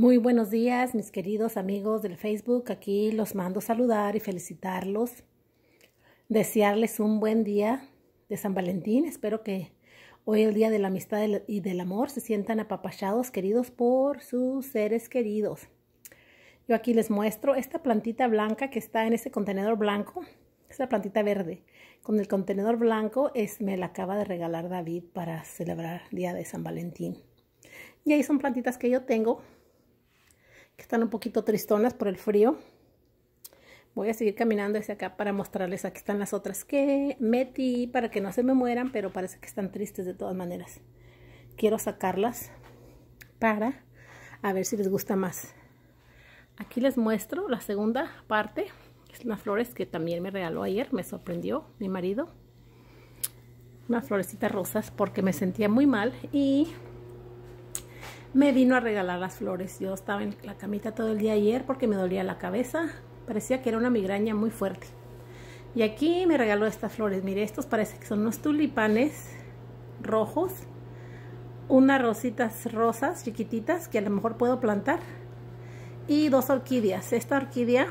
Muy buenos días, mis queridos amigos del Facebook. Aquí los mando saludar y felicitarlos. Desearles un buen día de San Valentín. Espero que hoy el día de la amistad y del amor se sientan apapachados, queridos por sus seres queridos. Yo aquí les muestro esta plantita blanca que está en ese contenedor blanco. Es la plantita verde. Con el contenedor blanco es, me la acaba de regalar David para celebrar el día de San Valentín. Y ahí son plantitas que yo tengo que están un poquito tristonas por el frío. Voy a seguir caminando hacia acá para mostrarles. Aquí están las otras que metí para que no se me mueran, pero parece que están tristes de todas maneras. Quiero sacarlas para a ver si les gusta más. Aquí les muestro la segunda parte. Es unas flores que también me regaló ayer, me sorprendió mi marido. Unas florecitas rosas porque me sentía muy mal y me vino a regalar las flores. Yo estaba en la camita todo el día ayer porque me dolía la cabeza. Parecía que era una migraña muy fuerte. Y aquí me regaló estas flores. Mire, estos parece que son unos tulipanes rojos. Unas rositas rosas chiquititas que a lo mejor puedo plantar. Y dos orquídeas. Esta orquídea,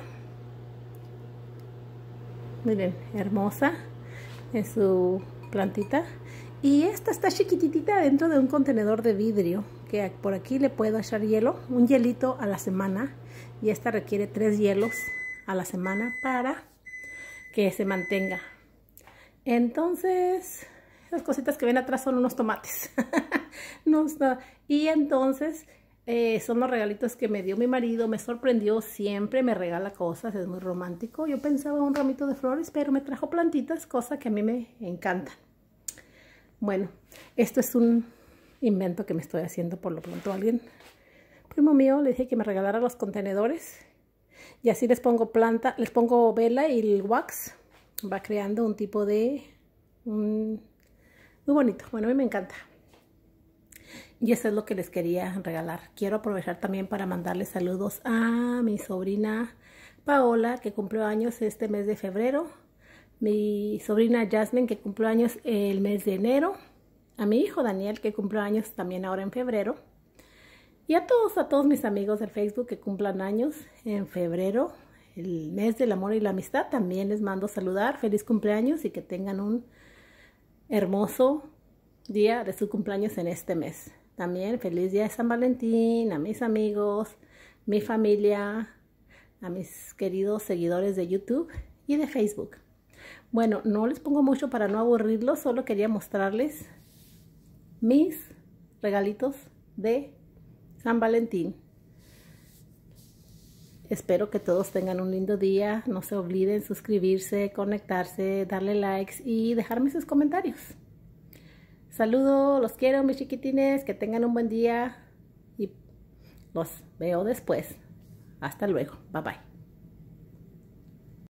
miren, hermosa en su plantita. Y esta está chiquititita dentro de un contenedor de vidrio, que por aquí le puedo echar hielo, un hielito a la semana. Y esta requiere tres hielos a la semana para que se mantenga. Entonces, las cositas que ven atrás son unos tomates. Y entonces, eh, son los regalitos que me dio mi marido. Me sorprendió, siempre me regala cosas, es muy romántico. Yo pensaba un ramito de flores, pero me trajo plantitas, cosa que a mí me encanta. Bueno, esto es un invento que me estoy haciendo por lo pronto. Alguien, primo mío, le dije que me regalara los contenedores y así les pongo planta, les pongo vela y el wax va creando un tipo de... muy bonito, bueno, a mí me encanta. Y eso es lo que les quería regalar. Quiero aprovechar también para mandarles saludos a mi sobrina Paola, que cumplió años este mes de febrero mi sobrina Jasmine que cumple años el mes de enero, a mi hijo Daniel que cumplió años también ahora en febrero y a todos, a todos mis amigos de Facebook que cumplan años en febrero, el mes del amor y la amistad, también les mando saludar, feliz cumpleaños y que tengan un hermoso día de su cumpleaños en este mes. También feliz día de San Valentín a mis amigos, mi familia, a mis queridos seguidores de YouTube y de Facebook. Bueno, no les pongo mucho para no aburrirlos, solo quería mostrarles mis regalitos de San Valentín. Espero que todos tengan un lindo día. No se olviden suscribirse, conectarse, darle likes y dejarme sus comentarios. Saludo, los quiero mis chiquitines, que tengan un buen día y los veo después. Hasta luego, bye bye.